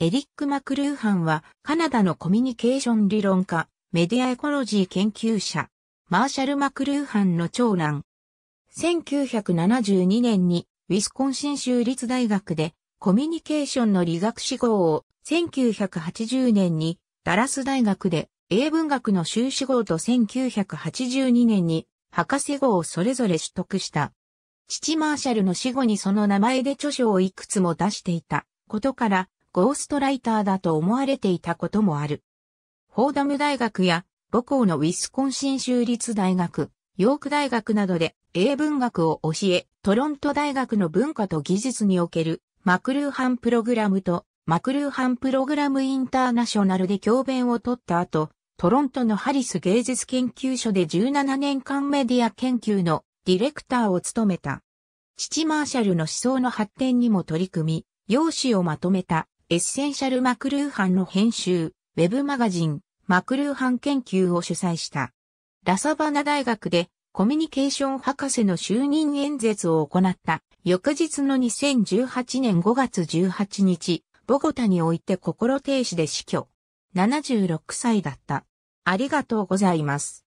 エリック・マクルーハンは、カナダのコミュニケーション理論家、メディアエコロジー研究者、マーシャル・マクルーハンの長男。1972年に、ウィスコンシン州立大学で、コミュニケーションの理学士号を、1980年に、ダラス大学で、英文学の修士号と1982年に、博士号をそれぞれ取得した。父マーシャルの死後にその名前で著書をいくつも出していたことから、ゴーストライターだと思われていたこともある。フォーダム大学や母校のウィスコンシン州立大学、ヨーク大学などで英文学を教え、トロント大学の文化と技術におけるマクルーハンプログラムとマクルーハンプログラムインターナショナルで教鞭を取った後、トロントのハリス芸術研究所で17年間メディア研究のディレクターを務めた。父マーシャルの思想の発展にも取り組み、用紙をまとめたエッセンシャル・マクルーハンの編集、ウェブマガジン、マクルーハン研究を主催した。ラサバナ大学でコミュニケーション博士の就任演説を行った翌日の2018年5月18日、ボゴタにおいて心停止で死去。76歳だった。ありがとうございます。